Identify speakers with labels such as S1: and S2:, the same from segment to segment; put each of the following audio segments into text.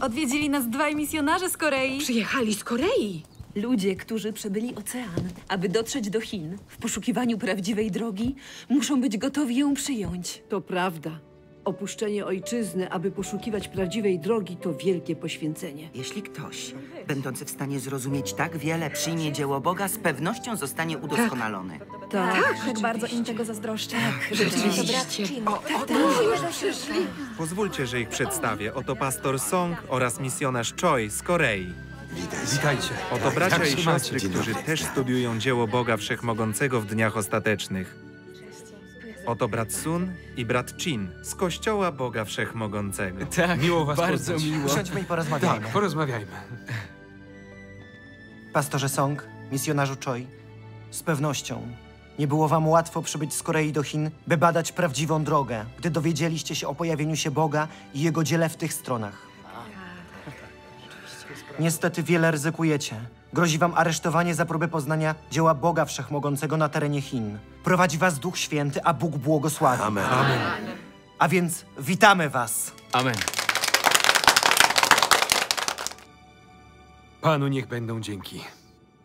S1: Odwiedzili nas dwaj misjonarze z Korei. Przyjechali z Korei. Ludzie, którzy przebyli ocean, aby dotrzeć do Chin w poszukiwaniu prawdziwej drogi, muszą być gotowi ją przyjąć. To prawda. Opuszczenie ojczyzny, aby poszukiwać prawdziwej drogi, to wielkie poświęcenie. Jeśli ktoś, będący w stanie zrozumieć tak wiele, przyjmie dzieło Boga, z pewnością zostanie tak. udoskonalony. Tak, tak, tak bardzo im tego zazdroszczę. Tak, rzeczywiście. O, o, to tak, tak. przyszli.
S2: Pozwólcie, że ich przedstawię. Oto pastor Song oraz misjonarz Choi z Korei. Witajcie. Witajcie. Oto bracia i siostry, którzy też studiują dzieło Boga Wszechmogącego w dniach ostatecznych. Oto brat Sun i brat Chin z Kościoła Boga Wszechmogącego. Tak, miło was bardzo poznać. miło. Usiądźmy i porozmawiajmy. Tak,
S1: porozmawiajmy. Pastorze Song, misjonarzu Choi, z pewnością nie było wam łatwo przybyć z Korei do Chin, by badać prawdziwą drogę, gdy dowiedzieliście się o pojawieniu się Boga i Jego dziele w tych stronach. Tak. Niestety wiele ryzykujecie, Grozi wam aresztowanie za próbę poznania dzieła Boga Wszechmogącego na terenie Chin. Prowadzi was Duch Święty, a Bóg błogosławi. Amen. Amen. A więc witamy was. Amen.
S2: Panu niech będą dzięki.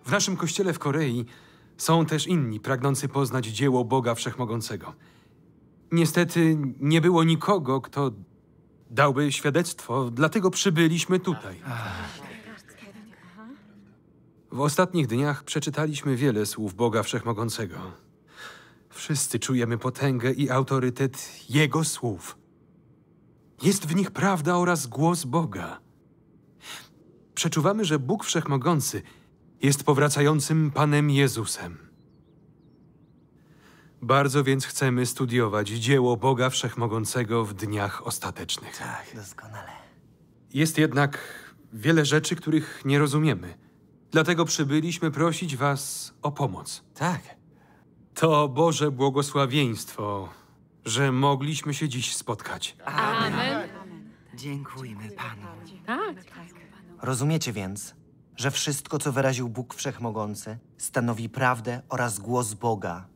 S2: W naszym kościele w Korei są też inni pragnący poznać dzieło Boga Wszechmogącego. Niestety nie było nikogo, kto dałby świadectwo, dlatego przybyliśmy tutaj. Ach. W ostatnich dniach przeczytaliśmy wiele słów Boga Wszechmogącego. Wszyscy czujemy potęgę i autorytet Jego słów. Jest w nich prawda oraz głos Boga. Przeczuwamy, że Bóg Wszechmogący jest powracającym Panem Jezusem. Bardzo więc chcemy studiować dzieło Boga Wszechmogącego w dniach ostatecznych. Tak, doskonale. Jest jednak wiele rzeczy, których nie rozumiemy. Dlatego przybyliśmy prosić was o pomoc. Tak. To Boże błogosławieństwo, że mogliśmy się dziś spotkać.
S1: Amen. Dziękujemy Panu. Tak. Rozumiecie więc, że wszystko, co wyraził Bóg Wszechmogący, stanowi prawdę oraz głos Boga.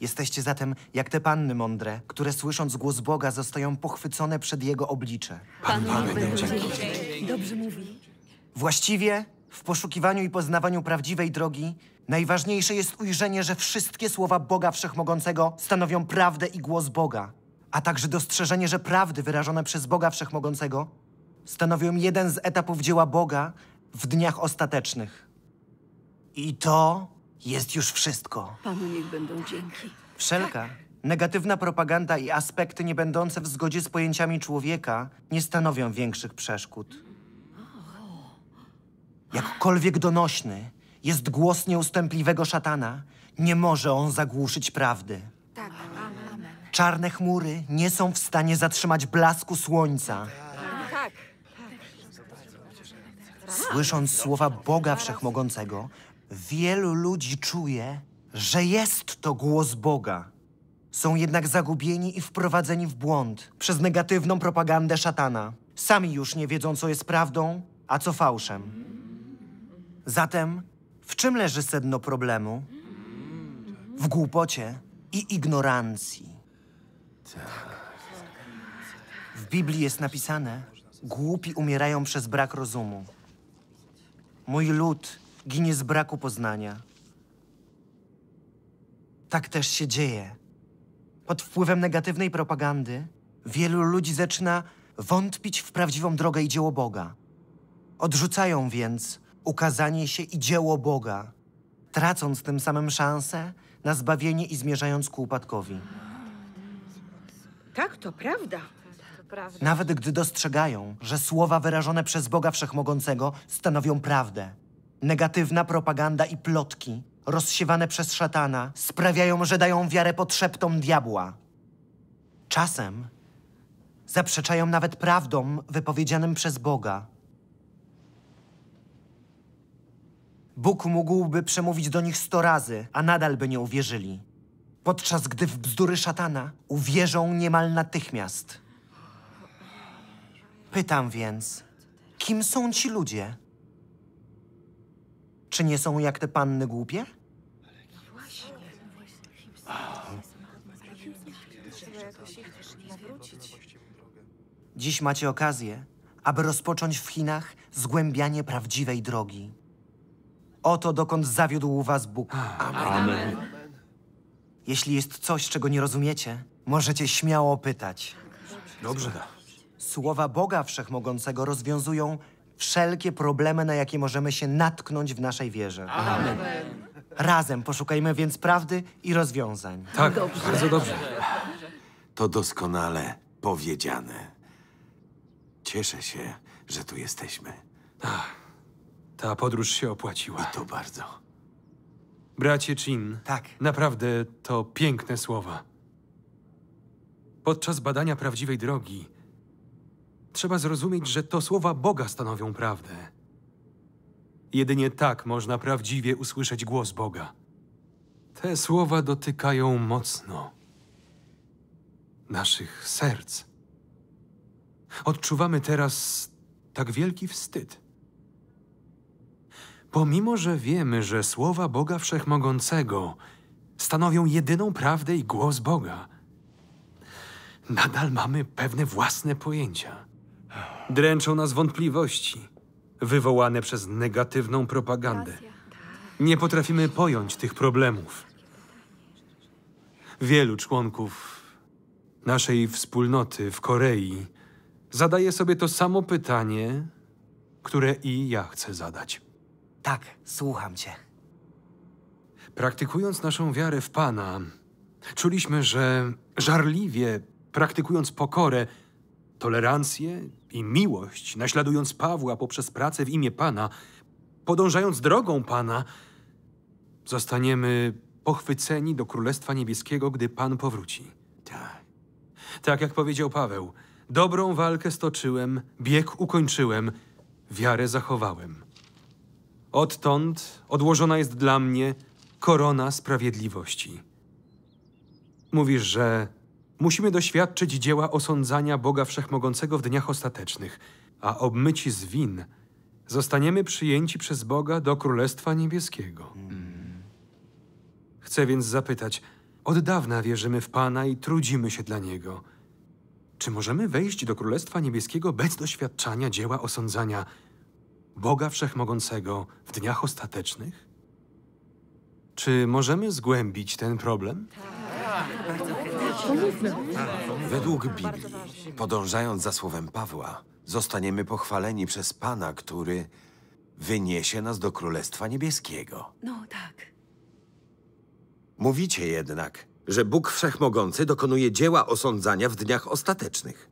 S1: Jesteście zatem jak te panny mądre, które słysząc głos Boga zostają pochwycone przed Jego oblicze. Pan, Pan, Pan, Pan, Pan, Właściwie w poszukiwaniu i poznawaniu prawdziwej drogi najważniejsze jest ujrzenie, że wszystkie słowa Boga Wszechmogącego stanowią prawdę i głos Boga, a także dostrzeżenie, że prawdy wyrażone przez Boga Wszechmogącego stanowią jeden z etapów dzieła Boga w dniach ostatecznych. I to jest już wszystko. Panu niech będą dzięki. Wszelka tak. negatywna propaganda i aspekty niebędące w zgodzie z pojęciami człowieka nie stanowią większych przeszkód. Jakkolwiek donośny jest głos nieustępliwego szatana, nie może on zagłuszyć prawdy. Tak, Czarne chmury nie są w stanie zatrzymać blasku słońca. Tak. Słysząc słowa Boga Wszechmogącego, wielu ludzi czuje, że jest to głos Boga. Są jednak zagubieni i wprowadzeni w błąd przez negatywną propagandę szatana. Sami już nie wiedzą, co jest prawdą, a co fałszem. Zatem w czym leży sedno problemu? W głupocie i ignorancji. W Biblii jest napisane, głupi umierają przez brak rozumu. Mój lud ginie z braku poznania. Tak też się dzieje. Pod wpływem negatywnej propagandy wielu ludzi zaczyna wątpić w prawdziwą drogę i dzieło Boga. Odrzucają więc ukazanie się i dzieło Boga, tracąc tym samym szansę na zbawienie i zmierzając ku upadkowi.
S2: Tak, to prawda.
S1: Nawet gdy dostrzegają, że słowa wyrażone przez Boga Wszechmogącego stanowią prawdę. Negatywna propaganda i plotki rozsiewane przez szatana sprawiają, że dają wiarę potrzeptom diabła. Czasem zaprzeczają nawet prawdom wypowiedzianym przez Boga. Bóg mógłby przemówić do nich sto razy, a nadal by nie uwierzyli. Podczas gdy w bzdury szatana uwierzą niemal natychmiast. Pytam więc, kim są ci ludzie? Czy nie są jak te panny głupie? Dziś macie okazję, aby rozpocząć w Chinach zgłębianie prawdziwej drogi. Oto dokąd zawiódł was Bóg. Amen. Jeśli jest coś, czego nie rozumiecie, możecie śmiało pytać. Dobrze. Słowa Boga Wszechmogącego rozwiązują wszelkie problemy, na jakie możemy się natknąć w naszej wierze. Amen. Razem poszukajmy więc prawdy i rozwiązań. Tak, bardzo dobrze.
S3: To doskonale powiedziane. Cieszę się,
S2: że tu jesteśmy. Ach. Tak. Ta podróż się opłaciła. I to bardzo. Bracie Chin, tak. naprawdę to piękne słowa. Podczas badania prawdziwej drogi trzeba zrozumieć, że to słowa Boga stanowią prawdę. Jedynie tak można prawdziwie usłyszeć głos Boga. Te słowa dotykają mocno naszych serc. Odczuwamy teraz tak wielki wstyd. Pomimo, że wiemy, że słowa Boga Wszechmogącego stanowią jedyną prawdę i głos Boga, nadal mamy pewne własne pojęcia. Dręczą nas wątpliwości wywołane przez negatywną propagandę. Nie potrafimy pojąć tych problemów. Wielu członków naszej wspólnoty w Korei zadaje sobie to samo pytanie, które i ja chcę zadać. Tak, słucham cię. Praktykując naszą wiarę w Pana, czuliśmy, że żarliwie, praktykując pokorę, tolerancję i miłość, naśladując Pawła poprzez pracę w imię Pana, podążając drogą Pana, zostaniemy pochwyceni do Królestwa Niebieskiego, gdy Pan powróci. Tak. Tak jak powiedział Paweł, dobrą walkę stoczyłem, bieg ukończyłem, wiarę zachowałem. Odtąd odłożona jest dla mnie korona sprawiedliwości. Mówisz, że musimy doświadczyć dzieła osądzania Boga Wszechmogącego w dniach ostatecznych, a obmyci z win zostaniemy przyjęci przez Boga do Królestwa Niebieskiego. Chcę więc zapytać, od dawna wierzymy w Pana i trudzimy się dla Niego. Czy możemy wejść do Królestwa Niebieskiego bez doświadczania dzieła osądzania Boga Wszechmogącego w dniach ostatecznych? Czy możemy zgłębić ten problem? Według Biblii, podążając za słowem Pawła, zostaniemy
S3: pochwaleni przez Pana, który wyniesie nas do Królestwa Niebieskiego. No tak. Mówicie jednak, że Bóg Wszechmogący dokonuje dzieła osądzania w dniach ostatecznych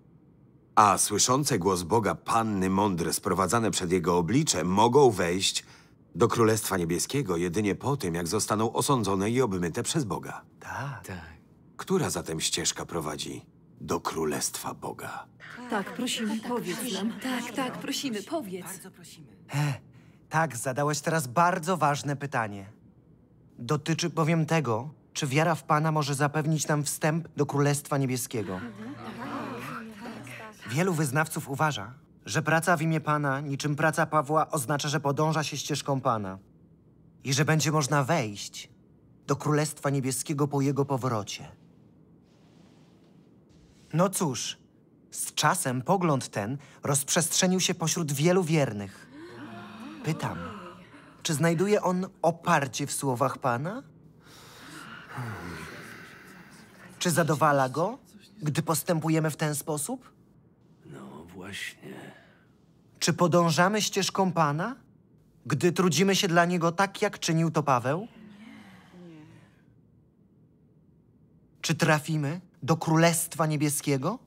S3: a słyszące głos Boga panny mądre sprowadzane przed jego oblicze mogą wejść do Królestwa Niebieskiego jedynie po tym, jak zostaną osądzone i obmyte przez Boga. Tak. tak. Która zatem
S1: ścieżka prowadzi do Królestwa Boga? Tak, prosimy, tak, powiedz tak, nam. Tak, tak, prosimy, powiedz. Bardzo prosimy. He, tak, zadałeś teraz bardzo ważne pytanie. Dotyczy bowiem tego, czy wiara w Pana może zapewnić nam wstęp do Królestwa Niebieskiego. Mhm. Wielu wyznawców uważa, że praca w imię Pana, niczym praca Pawła, oznacza, że podąża się ścieżką Pana i że będzie można wejść do Królestwa Niebieskiego po jego powrocie. No cóż, z czasem pogląd ten rozprzestrzenił się pośród wielu wiernych. Pytam, czy znajduje on oparcie w słowach Pana? Czy zadowala go, gdy postępujemy w ten sposób?
S2: Właśnie.
S1: Czy podążamy ścieżką Pana, gdy trudzimy się dla Niego tak, jak czynił to Paweł? Nie. Czy trafimy do Królestwa Niebieskiego?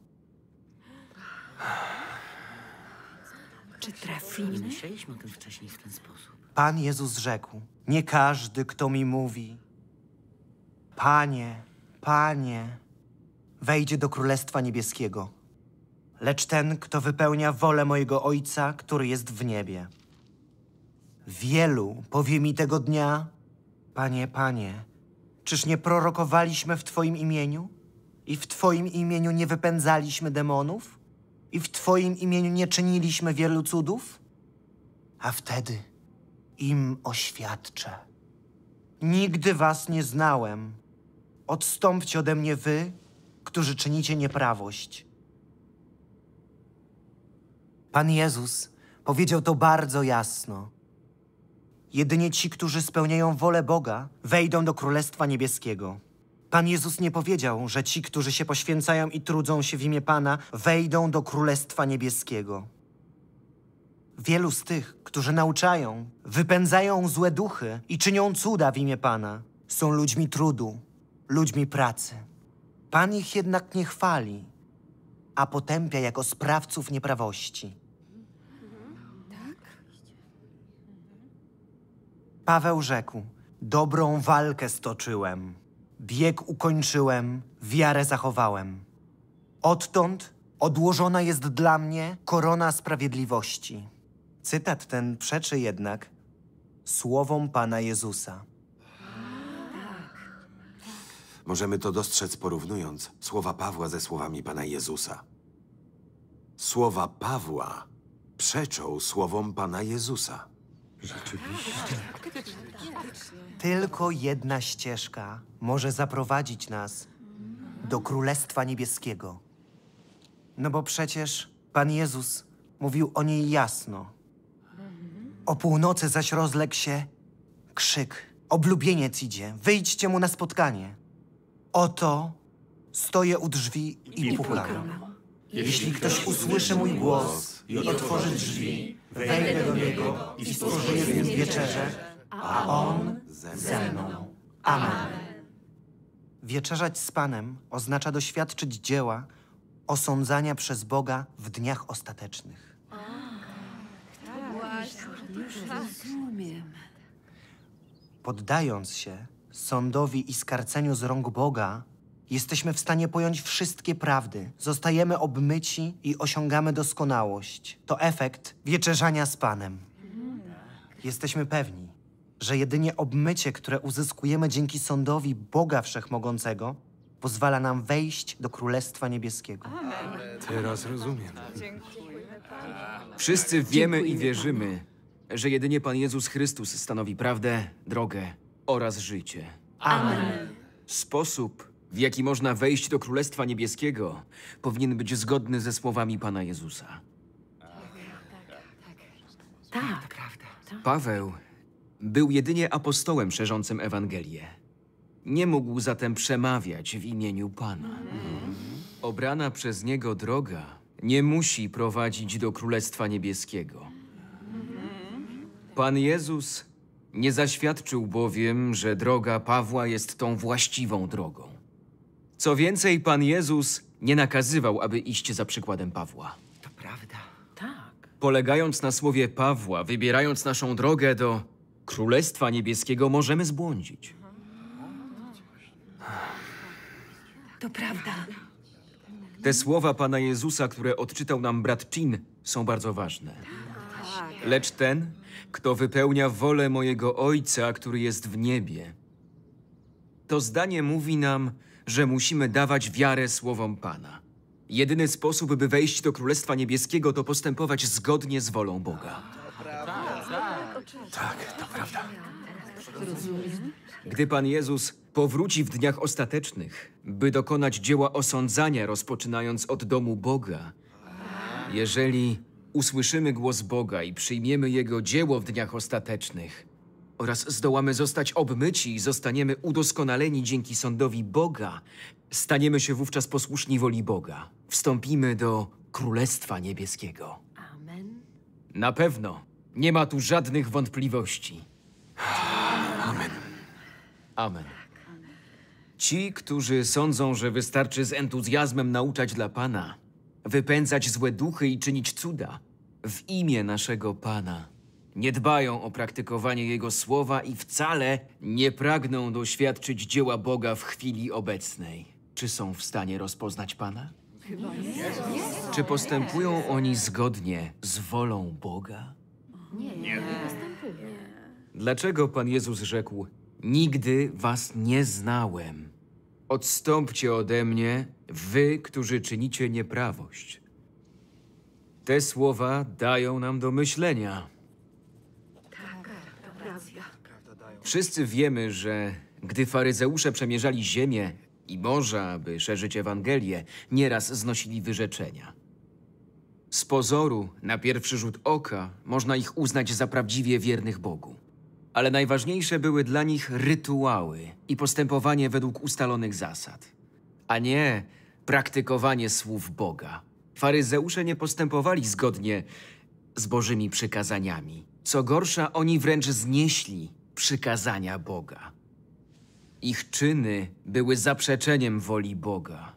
S4: Czy trafimy? Myśleliśmy o tym wcześniej w ten sposób.
S1: Pan Jezus rzekł: Nie każdy, kto mi mówi, Panie, Panie, wejdzie do Królestwa Niebieskiego lecz ten, kto wypełnia wolę mojego Ojca, który jest w niebie. Wielu powie mi tego dnia: Panie, Panie, czyż nie prorokowaliśmy w Twoim imieniu? I w Twoim imieniu nie wypędzaliśmy demonów? I w Twoim imieniu nie czyniliśmy wielu cudów? A wtedy im oświadczę: Nigdy Was nie znałem. Odstąpcie ode mnie, Wy, którzy czynicie nieprawość. Pan Jezus powiedział to bardzo jasno. Jedynie ci, którzy spełniają wolę Boga, wejdą do Królestwa Niebieskiego. Pan Jezus nie powiedział, że ci, którzy się poświęcają i trudzą się w imię Pana, wejdą do Królestwa Niebieskiego. Wielu z tych, którzy nauczają, wypędzają złe duchy i czynią cuda w imię Pana, są ludźmi trudu, ludźmi pracy. Pan ich jednak nie chwali, a potępia jako sprawców nieprawości. Paweł rzekł: Dobrą walkę stoczyłem, bieg ukończyłem, wiarę zachowałem. Odtąd odłożona jest dla mnie korona sprawiedliwości. Cytat ten przeczy jednak słowom Pana Jezusa.
S3: Możemy to dostrzec porównując słowa Pawła ze słowami Pana Jezusa. Słowa Pawła przeczą słowom Pana Jezusa. Rzeczywiście.
S1: Tylko jedna ścieżka może zaprowadzić nas do Królestwa Niebieskiego. No bo przecież Pan Jezus mówił o niej jasno. O północy zaś rozległ się krzyk. Oblubieniec idzie, wyjdźcie mu na spotkanie. Oto stoję u drzwi i, I pukam. Jeśli ktoś usłyszy mój głos, i otworzy drzwi, wejdę do niego i spożyję z nim wieczerzę, a on ze mną. Amen. Wieczerzać z Panem oznacza doświadczyć dzieła osądzania przez Boga w dniach ostatecznych. A,
S4: tak, już rozumiem.
S1: Poddając się sądowi i skarceniu z rąk Boga, Jesteśmy w stanie pojąć wszystkie prawdy, zostajemy obmyci i osiągamy doskonałość. To efekt wieczerzania z Panem. Jesteśmy pewni, że jedynie obmycie, które uzyskujemy dzięki sądowi Boga Wszechmogącego, pozwala nam wejść do Królestwa Niebieskiego.
S2: Teraz rozumiem.
S3: Wszyscy wiemy i wierzymy,
S4: że jedynie Pan Jezus Chrystus stanowi prawdę, drogę oraz życie. Amen. Sposób, w jaki można wejść do Królestwa Niebieskiego, powinien być zgodny ze słowami Pana Jezusa.
S1: Tak, tak. prawda.
S4: Tak. Paweł był jedynie apostołem szerzącym Ewangelię. Nie mógł zatem przemawiać w imieniu Pana. Obrana przez niego droga nie musi prowadzić do Królestwa Niebieskiego. Pan Jezus nie zaświadczył bowiem, że droga Pawła jest tą właściwą drogą. Co więcej, Pan Jezus nie nakazywał, aby iść za przykładem Pawła. To prawda. Tak. Polegając na słowie Pawła, wybierając naszą drogę do Królestwa Niebieskiego, możemy zbłądzić. To prawda. Te słowa Pana Jezusa, które odczytał nam brat Chin, są bardzo ważne. Tak. Lecz ten, kto wypełnia wolę mojego Ojca, który jest w niebie. To zdanie mówi nam, że musimy dawać wiarę słowom Pana. Jedyny sposób, by wejść do Królestwa Niebieskiego, to postępować zgodnie z wolą Boga. Tak, to prawda. Gdy Pan Jezus powróci w dniach ostatecznych, by dokonać dzieła osądzania, rozpoczynając od domu Boga, jeżeli usłyszymy głos Boga i przyjmiemy Jego dzieło w dniach ostatecznych, oraz zdołamy zostać obmyci i zostaniemy udoskonaleni dzięki sądowi Boga, staniemy się wówczas posłuszni woli Boga. Wstąpimy do Królestwa Niebieskiego. Amen. Na pewno. Nie ma tu żadnych wątpliwości. Amen. Amen. Ci, którzy sądzą, że wystarczy z entuzjazmem nauczać dla Pana, wypędzać złe duchy i czynić cuda w imię naszego Pana nie dbają o praktykowanie Jego słowa i wcale nie pragną doświadczyć dzieła Boga w chwili obecnej. Czy są w stanie rozpoznać Pana? Chyba nie. Czy postępują oni zgodnie z wolą Boga? Nie, nie postępują. Dlaczego Pan Jezus rzekł: Nigdy was nie znałem? Odstąpcie ode mnie, wy, którzy czynicie nieprawość. Te słowa dają nam do myślenia. Wszyscy wiemy, że gdy faryzeusze przemierzali ziemię i morza, aby szerzyć Ewangelię, nieraz znosili wyrzeczenia. Z pozoru, na pierwszy rzut oka, można ich uznać za prawdziwie wiernych Bogu. Ale najważniejsze były dla nich rytuały i postępowanie według ustalonych zasad, a nie praktykowanie słów Boga. Faryzeusze nie postępowali zgodnie z Bożymi przykazaniami. Co gorsza, oni wręcz znieśli przykazania Boga. Ich czyny były zaprzeczeniem woli Boga.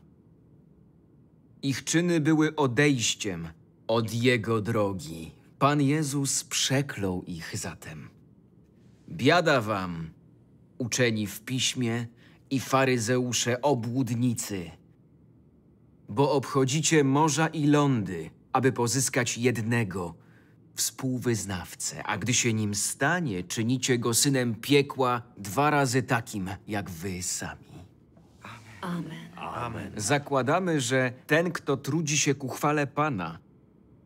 S4: Ich czyny były odejściem od Jego drogi. Pan Jezus przeklął ich zatem. Biada wam, uczeni w piśmie i faryzeusze obłudnicy, bo obchodzicie morza i lądy, aby pozyskać jednego – współwyznawcę, a gdy się nim stanie, czynicie go synem piekła dwa razy takim, jak wy sami. Amen. Amen. Zakładamy, że ten, kto trudzi się ku chwale Pana,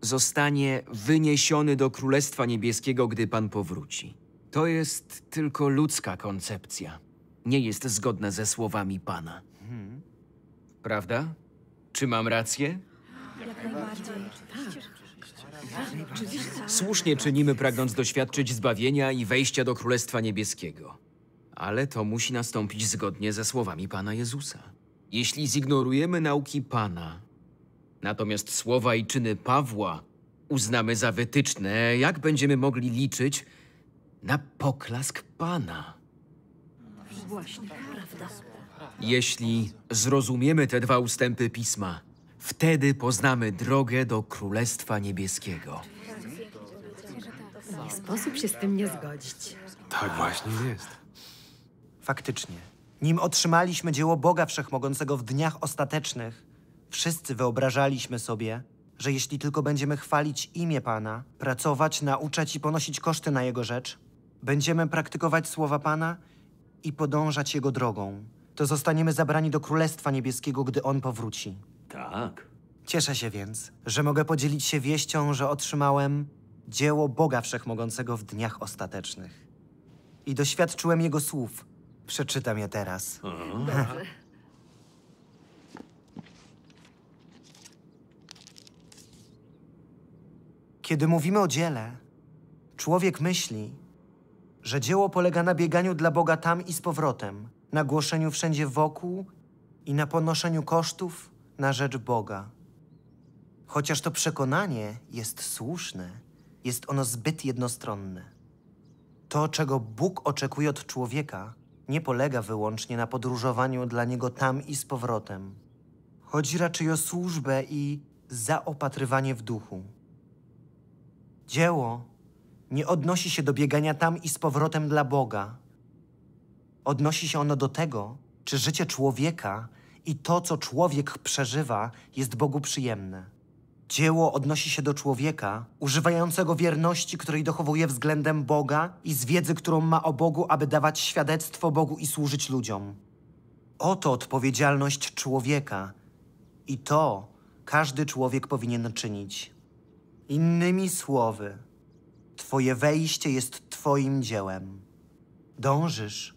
S4: zostanie wyniesiony do Królestwa Niebieskiego, gdy Pan powróci. To jest tylko ludzka koncepcja. Nie jest zgodna ze słowami Pana. Mhm. Prawda? Czy mam rację? Jak najbardziej. Tak. Słusznie czynimy, pragnąc doświadczyć zbawienia i wejścia do Królestwa Niebieskiego. Ale to musi nastąpić zgodnie ze słowami Pana Jezusa. Jeśli zignorujemy nauki Pana, natomiast słowa i czyny Pawła uznamy za wytyczne, jak będziemy mogli liczyć na poklask Pana. Właśnie, prawda. Jeśli zrozumiemy te dwa ustępy pisma, Wtedy poznamy drogę do Królestwa Niebieskiego. Nie sposób się z tym nie zgodzić.
S1: Tak właśnie jest. Faktycznie. Nim otrzymaliśmy dzieło Boga Wszechmogącego w dniach ostatecznych, wszyscy wyobrażaliśmy sobie, że jeśli tylko będziemy chwalić imię Pana, pracować, nauczać i ponosić koszty na Jego rzecz, będziemy praktykować słowa Pana i podążać Jego drogą, to zostaniemy zabrani do Królestwa Niebieskiego, gdy On powróci. Tak. Cieszę się więc, że mogę podzielić się wieścią, że otrzymałem dzieło Boga Wszechmogącego w dniach ostatecznych. I doświadczyłem Jego słów. Przeczytam je teraz. Kiedy mówimy o dziele, człowiek myśli, że dzieło polega na bieganiu dla Boga tam i z powrotem, na głoszeniu wszędzie wokół i na ponoszeniu kosztów na rzecz Boga. Chociaż to przekonanie jest słuszne, jest ono zbyt jednostronne. To, czego Bóg oczekuje od człowieka, nie polega wyłącznie na podróżowaniu dla niego tam i z powrotem. Chodzi raczej o służbę i zaopatrywanie w duchu. Dzieło nie odnosi się do biegania tam i z powrotem dla Boga. Odnosi się ono do tego, czy życie człowieka i to, co człowiek przeżywa, jest Bogu przyjemne. Dzieło odnosi się do człowieka, używającego wierności, której dochowuje względem Boga i z wiedzy, którą ma o Bogu, aby dawać świadectwo Bogu i służyć ludziom. Oto odpowiedzialność człowieka i to każdy człowiek powinien czynić. Innymi słowy, Twoje wejście jest Twoim dziełem. Dążysz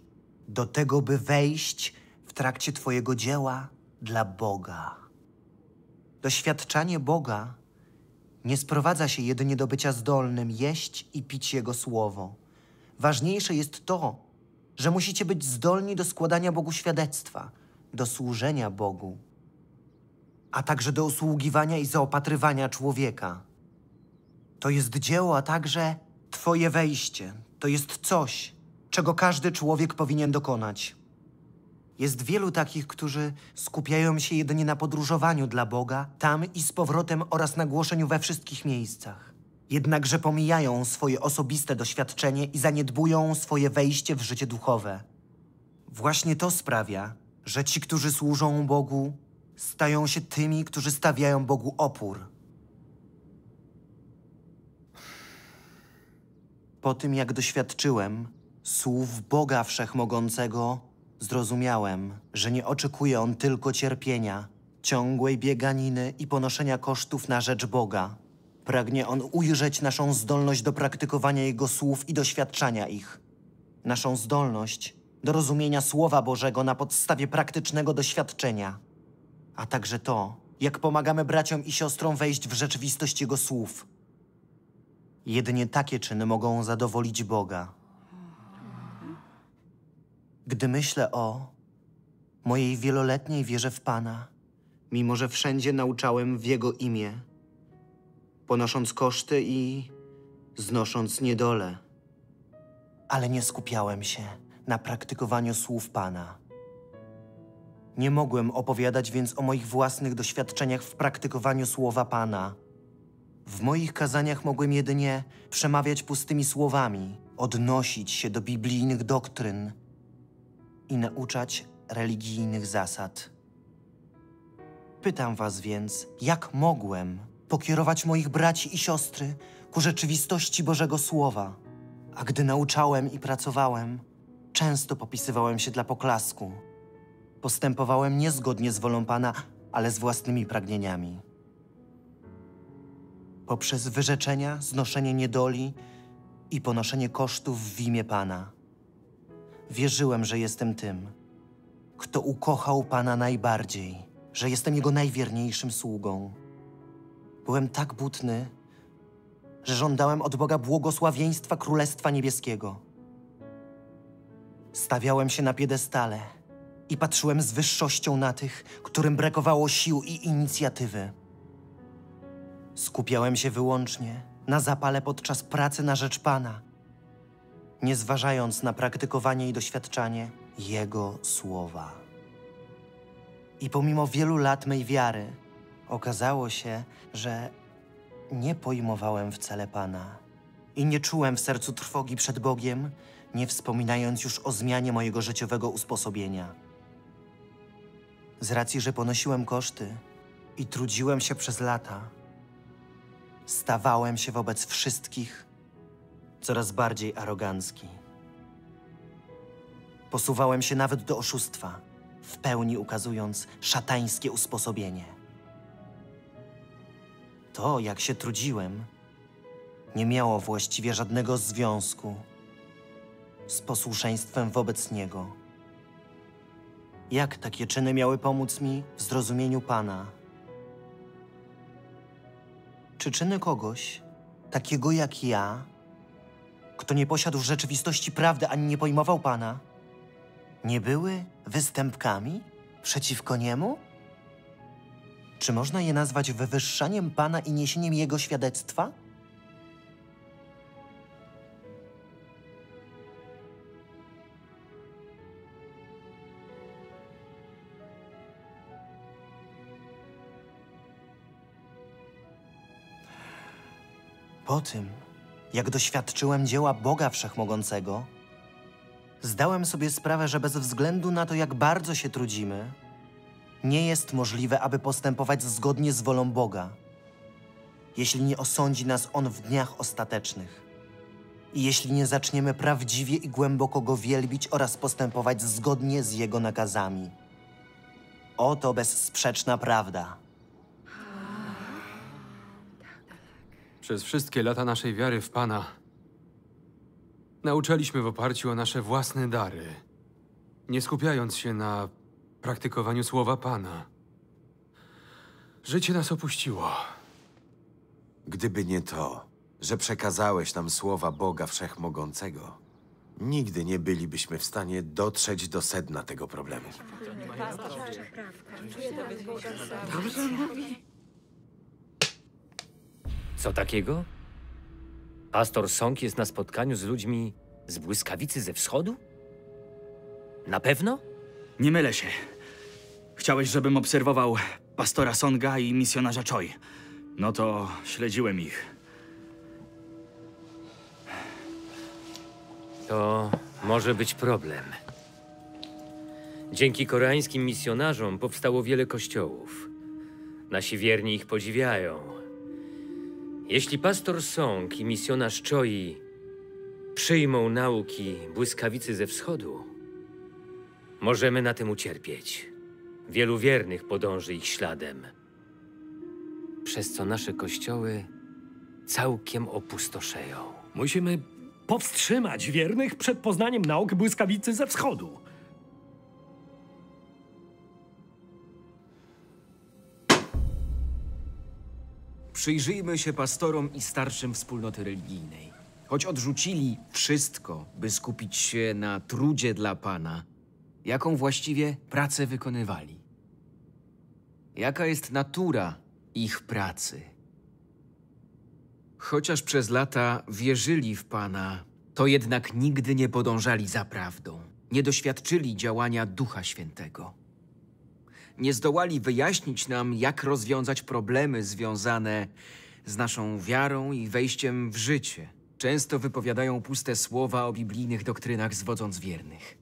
S1: do tego, by wejść w trakcie Twojego dzieła dla Boga. Doświadczanie Boga nie sprowadza się jedynie do bycia zdolnym jeść i pić Jego słowo. Ważniejsze jest to, że musicie być zdolni do składania Bogu świadectwa, do służenia Bogu, a także do usługiwania i zaopatrywania człowieka. To jest dzieło, a także Twoje wejście. To jest coś, czego każdy człowiek powinien dokonać. Jest wielu takich, którzy skupiają się jedynie na podróżowaniu dla Boga, tam i z powrotem oraz na głoszeniu we wszystkich miejscach. Jednakże pomijają swoje osobiste doświadczenie i zaniedbują swoje wejście w życie duchowe. Właśnie to sprawia, że ci, którzy służą Bogu, stają się tymi, którzy stawiają Bogu opór. Po tym, jak doświadczyłem słów Boga Wszechmogącego, Zrozumiałem, że nie oczekuje on tylko cierpienia, ciągłej bieganiny i ponoszenia kosztów na rzecz Boga. Pragnie on ujrzeć naszą zdolność do praktykowania Jego słów i doświadczania ich. Naszą zdolność do rozumienia Słowa Bożego na podstawie praktycznego doświadczenia, a także to, jak pomagamy braciom i siostrom wejść w rzeczywistość Jego słów. Jedynie takie czyny mogą zadowolić Boga. Gdy myślę o mojej wieloletniej wierze w Pana, mimo że wszędzie nauczałem w Jego imię, ponosząc koszty i znosząc niedolę. Ale nie skupiałem się na praktykowaniu słów Pana. Nie mogłem opowiadać więc o moich własnych doświadczeniach w praktykowaniu słowa Pana. W moich kazaniach mogłem jedynie przemawiać pustymi słowami, odnosić się do biblijnych doktryn, i nauczać religijnych zasad. Pytam was więc, jak mogłem pokierować moich braci i siostry ku rzeczywistości Bożego Słowa, a gdy nauczałem i pracowałem, często popisywałem się dla poklasku. Postępowałem niezgodnie z wolą Pana, ale z własnymi pragnieniami. Poprzez wyrzeczenia, znoszenie niedoli i ponoszenie kosztów w imię Pana wierzyłem, że jestem tym, kto ukochał Pana najbardziej, że jestem Jego najwierniejszym sługą. Byłem tak butny, że żądałem od Boga błogosławieństwa Królestwa Niebieskiego. Stawiałem się na piedestale i patrzyłem z wyższością na tych, którym brakowało sił i inicjatywy. Skupiałem się wyłącznie na zapale podczas pracy na rzecz Pana – nie zważając na praktykowanie i doświadczanie Jego słowa. I pomimo wielu lat mej wiary, okazało się, że nie pojmowałem wcale Pana i nie czułem w sercu trwogi przed Bogiem, nie wspominając już o zmianie mojego życiowego usposobienia. Z racji, że ponosiłem koszty i trudziłem się przez lata, stawałem się wobec wszystkich coraz bardziej arogancki. Posuwałem się nawet do oszustwa, w pełni ukazując szatańskie usposobienie. To, jak się trudziłem, nie miało właściwie żadnego związku z posłuszeństwem wobec niego. Jak takie czyny miały pomóc mi w zrozumieniu Pana? Czy czyny kogoś, takiego jak ja, kto nie posiadł w rzeczywistości prawdy ani nie pojmował Pana, nie były występkami przeciwko Niemu? Czy można je nazwać wywyższaniem Pana i niesieniem Jego świadectwa? Po tym, jak doświadczyłem dzieła Boga Wszechmogącego, zdałem sobie sprawę, że bez względu na to, jak bardzo się trudzimy, nie jest możliwe, aby postępować zgodnie z wolą Boga, jeśli nie osądzi nas On w dniach ostatecznych i jeśli nie zaczniemy prawdziwie i głęboko Go wielbić oraz postępować zgodnie z Jego nakazami. Oto bezsprzeczna prawda.
S2: Przez wszystkie lata naszej wiary w Pana nauczaliśmy w oparciu o nasze własne dary, nie skupiając się na praktykowaniu słowa Pana. Życie nas opuściło. Gdyby nie to, że
S3: przekazałeś nam słowa Boga Wszechmogącego, nigdy nie bylibyśmy w stanie dotrzeć do sedna tego problemu.
S1: Dobrze mówi.
S4: Co takiego? Pastor Song jest na spotkaniu z ludźmi z błyskawicy ze wschodu?
S1: Na pewno? Nie mylę się. Chciałeś, żebym obserwował pastora Songa i misjonarza Choi. No to śledziłem ich. To może być problem.
S4: Dzięki koreańskim misjonarzom powstało wiele kościołów. Nasi wierni ich podziwiają, jeśli pastor Song i misjonarz Choi przyjmą nauki błyskawicy ze wschodu, możemy na tym ucierpieć. Wielu wiernych podąży ich śladem, przez co nasze kościoły całkiem opustoszeją. Musimy powstrzymać wiernych przed poznaniem nauk błyskawicy ze wschodu. Przyjrzyjmy się pastorom i starszym wspólnoty religijnej. Choć odrzucili wszystko, by skupić się na trudzie dla Pana, jaką właściwie pracę wykonywali? Jaka jest natura ich pracy? Chociaż przez lata wierzyli w Pana, to jednak nigdy nie podążali za prawdą, nie doświadczyli działania Ducha Świętego nie zdołali wyjaśnić nam, jak rozwiązać problemy związane z naszą wiarą i wejściem w życie. Często wypowiadają puste słowa o biblijnych doktrynach, zwodząc wiernych.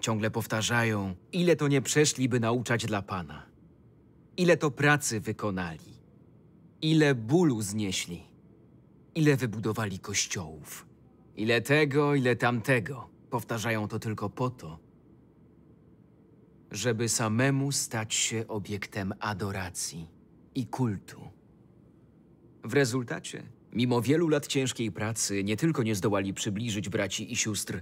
S4: Ciągle powtarzają, ile to nie przeszli, by nauczać dla Pana, ile to pracy wykonali, ile bólu znieśli, ile wybudowali kościołów, ile tego, ile tamtego. Powtarzają to tylko po to, żeby samemu stać się obiektem adoracji i kultu. W rezultacie, mimo wielu lat ciężkiej pracy, nie tylko nie zdołali przybliżyć braci i sióstr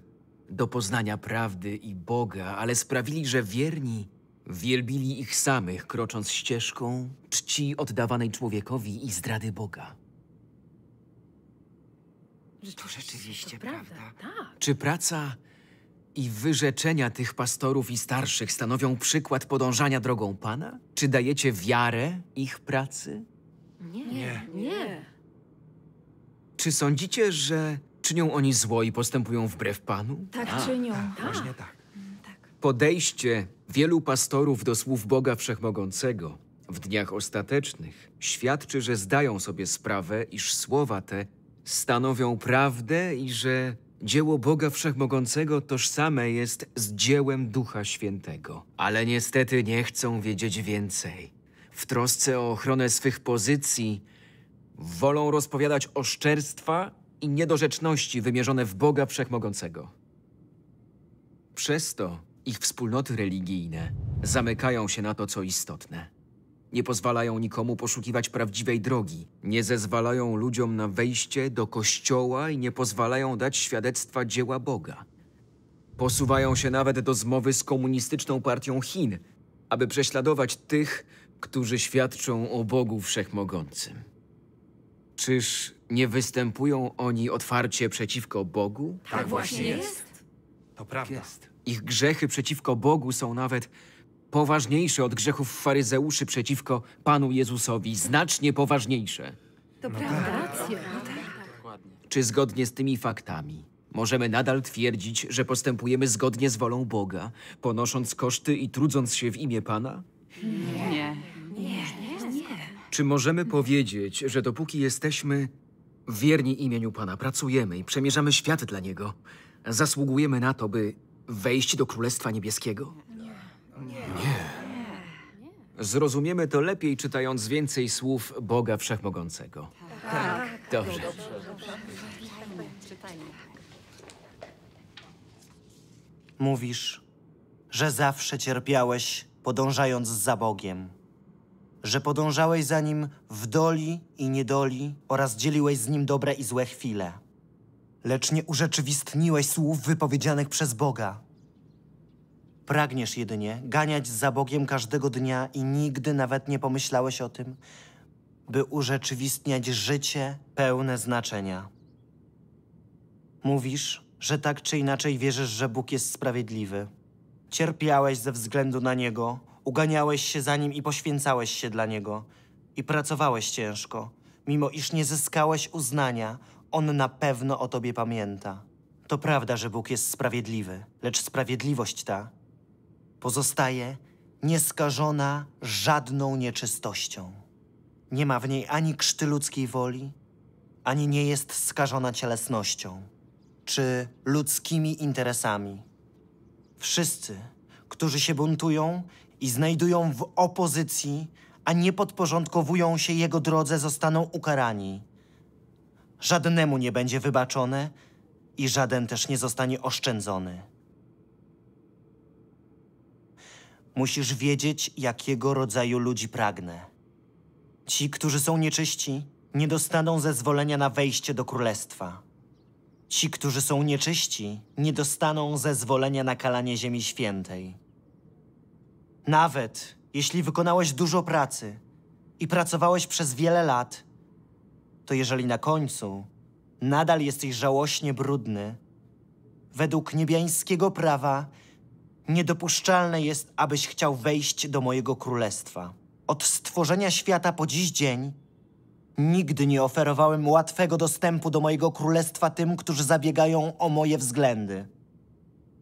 S4: do poznania prawdy i Boga, ale sprawili, że wierni wielbili ich samych, krocząc ścieżką czci oddawanej człowiekowi i zdrady Boga. To rzeczywiście to prawda. prawda. Tak. Czy praca i wyrzeczenia tych pastorów i starszych stanowią przykład podążania drogą Pana? Czy dajecie wiarę ich pracy? Nie, nie. nie. Czy sądzicie, że czynią oni zło i postępują wbrew Panu? Tak, tak. czynią.
S2: Tak, tak. właśnie tak. Mm,
S4: tak. Podejście wielu pastorów do słów Boga Wszechmogącego w dniach ostatecznych świadczy, że zdają sobie sprawę, iż słowa te stanowią prawdę i że Dzieło Boga Wszechmogącego tożsame jest z dziełem Ducha Świętego. Ale niestety nie chcą wiedzieć więcej. W trosce o ochronę swych pozycji wolą rozpowiadać oszczerstwa i niedorzeczności wymierzone w Boga Wszechmogącego. Przez to ich wspólnoty religijne zamykają się na to, co istotne. Nie pozwalają nikomu poszukiwać prawdziwej drogi. Nie zezwalają ludziom na wejście do kościoła i nie pozwalają dać świadectwa dzieła Boga. Posuwają się nawet do zmowy z komunistyczną partią Chin, aby prześladować tych, którzy świadczą o Bogu Wszechmogącym. Czyż nie występują oni otwarcie przeciwko Bogu? Tak, właśnie jest.
S2: jest. To prawda. Tak jest.
S4: Ich grzechy przeciwko Bogu są nawet Poważniejsze od grzechów faryzeuszy przeciwko Panu Jezusowi. Znacznie poważniejsze. To no prawda. Tak. Racja. No tak. tak. Czy zgodnie z tymi faktami możemy nadal twierdzić, że postępujemy zgodnie z wolą Boga, ponosząc koszty i trudząc się w imię Pana? Nie. Nie. Nie. Czy możemy powiedzieć, że dopóki jesteśmy wierni imieniu Pana, pracujemy i przemierzamy świat dla Niego, zasługujemy na to, by wejść do Królestwa Niebieskiego? Nie, Zrozumiemy to lepiej, czytając więcej słów Boga Wszechmogącego. Tak. Dobrze.
S1: Mówisz, że zawsze cierpiałeś, podążając za Bogiem. Że podążałeś za Nim w doli i niedoli oraz dzieliłeś z Nim dobre i złe chwile. Lecz nie urzeczywistniłeś słów wypowiedzianych przez Boga. Pragniesz jedynie ganiać za Bogiem każdego dnia i nigdy nawet nie pomyślałeś o tym, by urzeczywistniać życie pełne znaczenia. Mówisz, że tak czy inaczej wierzysz, że Bóg jest sprawiedliwy. Cierpiałeś ze względu na Niego, uganiałeś się za Nim i poświęcałeś się dla Niego. I pracowałeś ciężko. Mimo iż nie zyskałeś uznania, On na pewno o Tobie pamięta. To prawda, że Bóg jest sprawiedliwy, lecz sprawiedliwość ta Pozostaje nieskażona żadną nieczystością. Nie ma w niej ani krzty ludzkiej woli, ani nie jest skażona cielesnością czy ludzkimi interesami. Wszyscy, którzy się buntują i znajdują w opozycji, a nie podporządkowują się jego drodze, zostaną ukarani. Żadnemu nie będzie wybaczone i żaden też nie zostanie oszczędzony. Musisz wiedzieć, jakiego rodzaju ludzi pragnę. Ci, którzy są nieczyści, nie dostaną zezwolenia na wejście do królestwa. Ci, którzy są nieczyści, nie dostaną zezwolenia na kalanie Ziemi Świętej. Nawet jeśli wykonałeś dużo pracy i pracowałeś przez wiele lat, to jeżeli na końcu nadal jesteś żałośnie brudny, według niebiańskiego prawa Niedopuszczalne jest, abyś chciał wejść do mojego królestwa. Od stworzenia świata po dziś dzień nigdy nie oferowałem łatwego dostępu do mojego królestwa tym, którzy zabiegają o moje względy.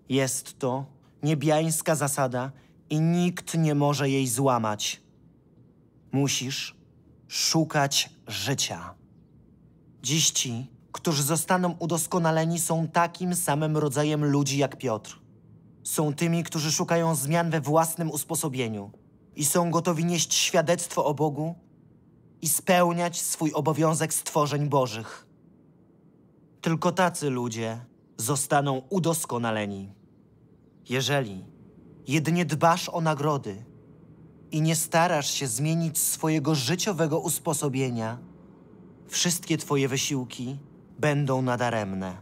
S1: Jest to niebiańska zasada i nikt nie może jej złamać. Musisz szukać życia. Dziś ci, którzy zostaną udoskonaleni, są takim samym rodzajem ludzi jak Piotr są tymi, którzy szukają zmian we własnym usposobieniu i są gotowi nieść świadectwo o Bogu i spełniać swój obowiązek stworzeń Bożych. Tylko tacy ludzie zostaną udoskonaleni. Jeżeli jedynie dbasz o nagrody i nie starasz się zmienić swojego życiowego usposobienia, wszystkie Twoje wysiłki będą nadaremne.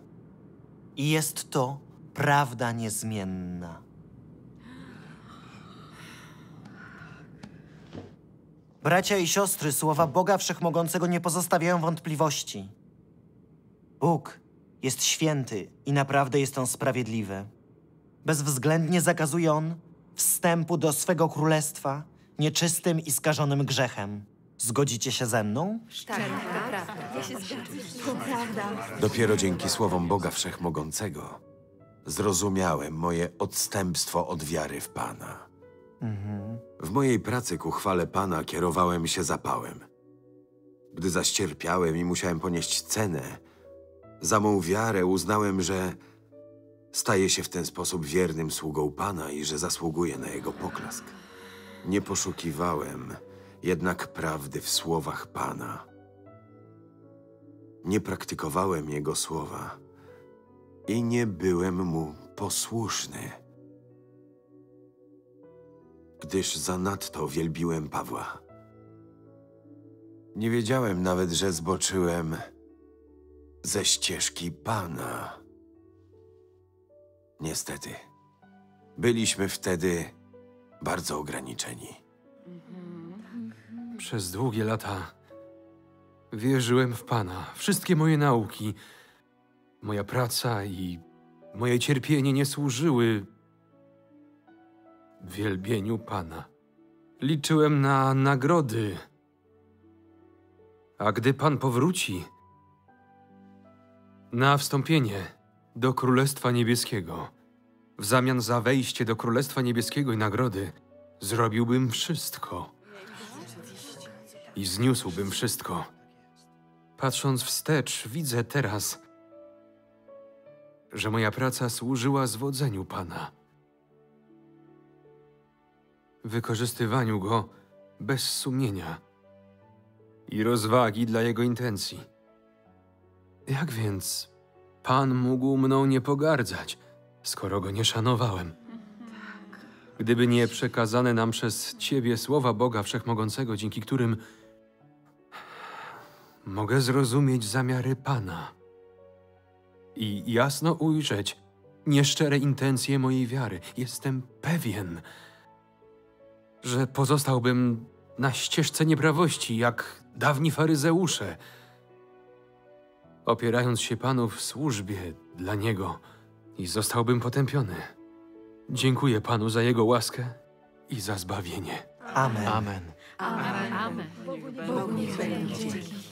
S1: I jest to prawda niezmienna. Bracia i siostry, słowa Boga Wszechmogącego nie pozostawiają wątpliwości. Bóg jest święty i naprawdę jest on sprawiedliwy. Bezwzględnie zakazuje on wstępu do swego królestwa nieczystym i skażonym grzechem. Zgodzicie się ze mną?
S2: Tak, to tak,
S1: prawda. Tak.
S3: Dopiero dzięki słowom Boga Wszechmogącego zrozumiałem moje odstępstwo od wiary w Pana. Mhm. W mojej pracy ku chwale Pana kierowałem się zapałem. Gdy zaś cierpiałem i musiałem ponieść cenę, za mą wiarę uznałem, że staję się w ten sposób wiernym sługą Pana i że zasługuje na Jego poklask. Nie poszukiwałem jednak prawdy w słowach Pana. Nie praktykowałem Jego słowa, i nie byłem mu posłuszny. Gdyż zanadto wielbiłem Pawła. Nie wiedziałem nawet, że zboczyłem ze ścieżki Pana. Niestety, byliśmy wtedy bardzo ograniczeni.
S2: Przez długie lata wierzyłem w Pana. Wszystkie moje nauki, Moja praca i moje cierpienie nie służyły wielbieniu Pana. Liczyłem na nagrody. A gdy Pan powróci, na wstąpienie do Królestwa Niebieskiego, w zamian za wejście do Królestwa Niebieskiego i nagrody, zrobiłbym wszystko. I zniósłbym wszystko. Patrząc wstecz, widzę teraz, że moja praca służyła zwodzeniu Pana. Wykorzystywaniu go bez sumienia i rozwagi dla jego intencji. Jak więc Pan mógł mną nie pogardzać, skoro go nie szanowałem? Gdyby nie przekazane nam przez Ciebie słowa Boga Wszechmogącego, dzięki którym mogę zrozumieć zamiary Pana i jasno ujrzeć nieszczere intencje mojej wiary. Jestem pewien, że pozostałbym na ścieżce nieprawości, jak dawni faryzeusze, opierając się Panu w służbie dla Niego i zostałbym potępiony. Dziękuję Panu za Jego łaskę i za zbawienie. Amen. Amen.
S1: Amen. Amen. Bogu niech będzie dzięki.